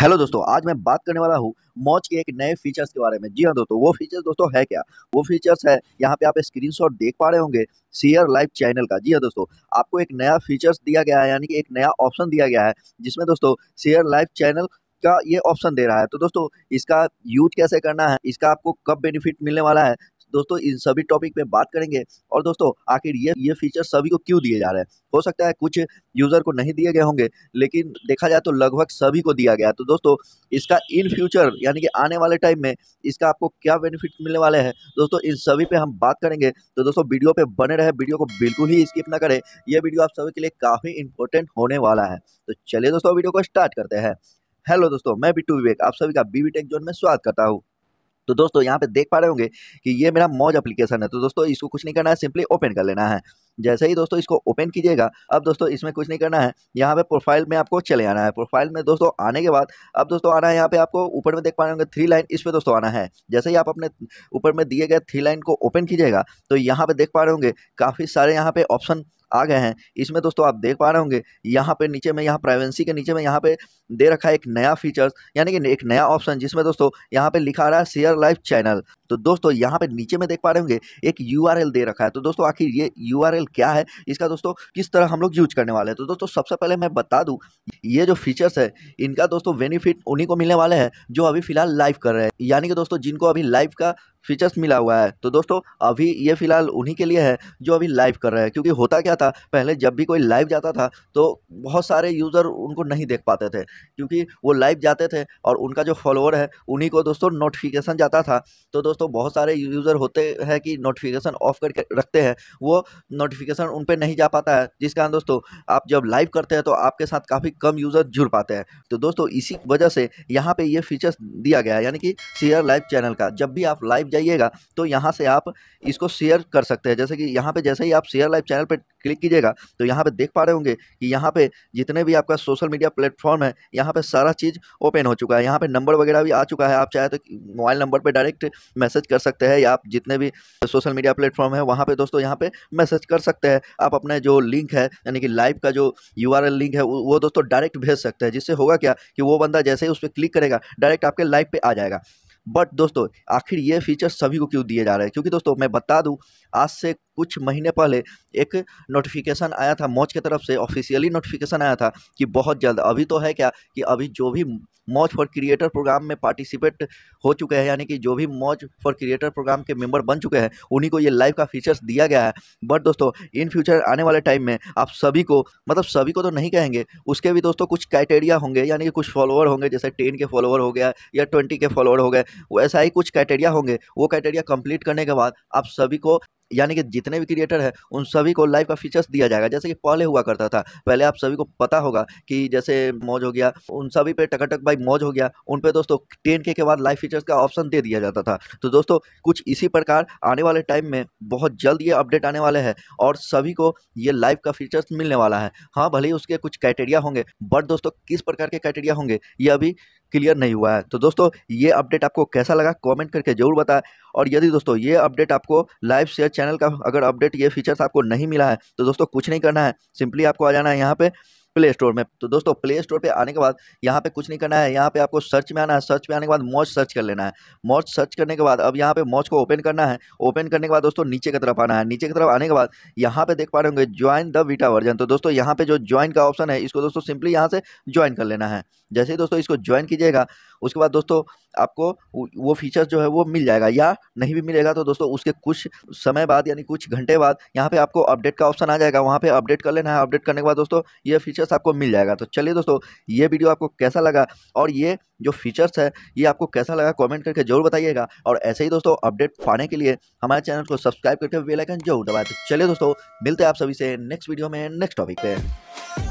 hello दोस्तों आज मैं बात करने वाला हूँ मौज के एक नए फीचर्स के बारे में जी हाँ दोस्तों वो फीचर्स दोस्तों है क्या वो फीचर्स है यहाँ पे आप स्क्रीनशॉट देख पा रहे होंगे सीयर लाइव चैनल का जी हाँ दोस्तों आपको एक नया फीचर्स दिया गया है यानी कि एक नया ऑप्शन दिया गया है जिसमें दोस्तों सीयर लाइव चैनल का ये ऑप्शन दे रहा है तो दोस्तों इसका यूज कैसे करना है इसका आपको कब बेनिफिट मिलने वाला है दोस्तों इन सभी टॉपिक पे बात करेंगे और दोस्तों आखिर ये ये फीचर सभी को क्यों दिए जा रहे हैं हो सकता है कुछ यूज़र को नहीं दिए गए होंगे लेकिन देखा जाए तो लगभग सभी को दिया गया तो दोस्तों इसका इन फ्यूचर यानी कि आने वाले टाइम में इसका आपको क्या बेनिफिट मिलने वाले हैं दोस्तों इन सभी पे हम बात करेंगे तो दोस्तों वीडियो पे बने रहे वीडियो को बिल्कुल ही स्किप ना करें यह वीडियो आप सभी के लिए काफ़ी इंपॉर्टेंट होने वाला है तो चलिए दोस्तों वीडियो को स्टार्ट करते हैं हेलो दोस्तों मैं बिट्टू विवेक आप सभी का बीबी टेक जोन में स्वागत करता हूँ तो दोस्तों यहाँ पे देख पा रहे होंगे कि ये मेरा मौज एप्लीकेशन है तो दोस्तों इसको कुछ नहीं करना है सिंपली ओपन कर लेना है जैसे ही दोस्तों इसको ओपन कीजिएगा अब दोस्तों इसमें कुछ नहीं करना है यहाँ पे प्रोफाइल में आपको चले आना है प्रोफाइल में दोस्तों आने के बाद अब दोस्तों आना है यहाँ पे आपको ऊपर में देख पा रहे होंगे थ्री लाइन इस पर दोस्तों आना है जैसे ही आप अपने ऊपर में दिए गए थ्री लाइन को ओपन कीजिएगा तो यहाँ पर देख पा रहे होंगे काफ़ी सारे यहाँ पे ऑप्शन आ गए हैं इसमें दोस्तों आप देख पा रहे होंगे यहाँ पे नीचे में यहाँ प्राइवेंसी के नीचे में यहाँ पे दे रखा है एक नया फीचर्स यानी कि एक नया ऑप्शन जिसमें दोस्तों यहाँ पे लिखा रहा है शेयर लाइव चैनल तो दोस्तों यहाँ पर नीचे में देख पा रहे होंगे एक यू दे रखा है तो दोस्तों आखिर ये यू क्या है इसका दोस्तों किस तरह हम लोग यूज करने वाले हैं तो दोस्तों सबसे पहले मैं बता दूँ ये जो फीचर्स है इनका दोस्तों बेनिफिट उन्हीं को मिलने वाले हैं जो अभी फिलहाल लाइव कर रहे हैं यानी कि दोस्तों जिनको अभी लाइव का फीचर्स मिला हुआ है तो दोस्तों अभी ये फिलहाल उन्हीं के लिए है जो अभी लाइव कर रहे हैं क्योंकि होता क्या था पहले जब भी कोई लाइव जाता था तो बहुत सारे यूज़र उनको नहीं देख पाते थे क्योंकि वो लाइव जाते थे और उनका जो फॉलोअर है उन्हीं को दोस्तों नोटिफिकेशन जाता था तो दोस्तों तो बहुत सारे यूज़र होते हैं कि नोटिफिकेशन ऑफ करके रखते हैं वो नोटिफिकेशन उन पर नहीं जा पाता है जिस कारण दोस्तों आप जब लाइव करते हैं तो आपके साथ काफ़ी कम यूज़र जुड़ पाते हैं तो दोस्तों इसी वजह से यहाँ पर ये फीचर्स दिया गया है यानी कि शेयर लाइव चैनल का जब भी आप लाइव जाइएगा तो यहाँ से आप इसको शेयर कर सकते हैं जैसे कि यहाँ पर जैसे ही आप शेयर लाइव चैनल पर क्लिक कीजिएगा तो यहाँ पे देख पा रहे होंगे कि यहाँ पे जितने भी आपका सोशल मीडिया प्लेटफॉर्म है यहाँ पे सारा चीज़ ओपन हो चुका है यहाँ पे नंबर वगैरह भी आ चुका है आप चाहे तो मोबाइल नंबर पे डायरेक्ट मैसेज कर सकते हैं या आप जितने भी सोशल मीडिया प्लेटफॉर्म है वहाँ पर दोस्तों यहाँ पर मैसेज कर सकते हैं आप अपने जो लिंक है यानी कि लाइव का जो यू लिंक है वो दोस्तों डायरेक्ट भेज सकते हैं जिससे होगा क्या कि वो बंदा जैसे ही उस पर क्लिक करेगा डायरेक्ट आपके लाइव पर आ जाएगा बट दोस्तों आखिर ये फीचर सभी को क्यों दिए जा रहे हैं क्योंकि दोस्तों मैं बता दूँ आज से कुछ महीने पहले एक नोटिफिकेशन आया था मौज की तरफ से ऑफिशियली नोटिफिकेशन आया था कि बहुत जल्द अभी तो है क्या कि अभी जो भी मौज फॉर क्रिएटर प्रोग्राम में पार्टिसिपेट हो चुके हैं यानी कि जो भी मौज फॉर क्रिएटर प्रोग्राम के मेंबर बन चुके हैं उन्हीं को ये लाइव का फीचर्स दिया गया है बट दोस्तों इन फ्यूचर आने वाले टाइम में आप सभी को मतलब सभी को तो नहीं कहेंगे उसके भी दोस्तों कुछ क्राइटेरिया होंगे यानी कि कुछ फॉलोअर होंगे जैसे टेन के फॉलोअर हो गया या ट्वेंटी के फॉलोअर हो गए वैसा ही कुछ क्राइटेरिया होंगे वो क्राइटेरिया कंप्लीट करने के बाद आप सभी को यानी कि जितने भी क्रिएटर हैं उन सभी को लाइव का फीचर्स दिया जाएगा जैसे कि पहले हुआ करता था पहले आप सभी को पता होगा कि जैसे मौज हो गया उन सभी पे टकटक भाई मौज हो गया उन पे दोस्तों टेन के बाद लाइव फीचर्स का ऑप्शन दे दिया जाता था तो दोस्तों कुछ इसी प्रकार आने वाले टाइम में बहुत जल्द ये अपडेट आने वाले हैं और सभी को ये लाइव का फीचर्स मिलने वाला है हाँ भले ही उसके कुछ क्राइटेरिया होंगे बट दोस्तों किस प्रकार के क्राइटेरिया होंगे ये अभी क्लियर नहीं हुआ है तो दोस्तों ये अपडेट आपको कैसा लगा कमेंट करके ज़रूर बताएं और यदि दोस्तों ये अपडेट आपको लाइव शेयर चैनल का अगर अपडेट ये फीचर्स आपको नहीं मिला है तो दोस्तों कुछ नहीं करना है सिंपली आपको आ जाना है यहाँ पर प्ले स्टोर में तो दोस्तों प्ले स्टोर पे आने के बाद यहाँ पे कुछ नहीं करना है यहाँ पे आपको सर्च में आना है सर्च में आने के बाद मौज सर्च कर लेना है मौज सर्च करने के बाद अब यहाँ पे मौज को ओपन करना है ओपन करने के बाद दोस्तों नीचे की तरफ आना है नीचे की तरफ आने के बाद यहाँ पे देख पा रहे होंगे ज्वाइन द वीटा वर्जन तो दोस्तों यहाँ पे जो ज्वाइन का ऑप्शन है इसको दोस्तों सिंपली यहाँ से ज्वाइन कर लेना है जैसे ही दोस्तों इसको ज्वाइन कीजिएगा उसके बाद दोस्तों आपको वो फीचर्स जो है वो मिल जाएगा या नहीं भी मिलेगा तो दोस्तों उसके कुछ समय बाद यानी कुछ घंटे बाद यहाँ पे आपको अपडेट का ऑप्शन आ जाएगा वहाँ पे अपडेट कर लेना है अपडेट करने के बाद दोस्तों ये फीचर फीचर्स आपको मिल जाएगा तो चलिए दोस्तों ये वीडियो आपको कैसा लगा और ये जो फीचर्स है ये आपको कैसा लगा कमेंट करके जरूर बताइएगा और ऐसे ही दोस्तों अपडेट पाने के लिए हमारे चैनल को सब्सक्राइब करके बेलाइकन जरूर दबाए तो चलिए दोस्तों मिलते हैं आप सभी से नेक्स्ट वीडियो में नेक्स्ट टॉपिक पे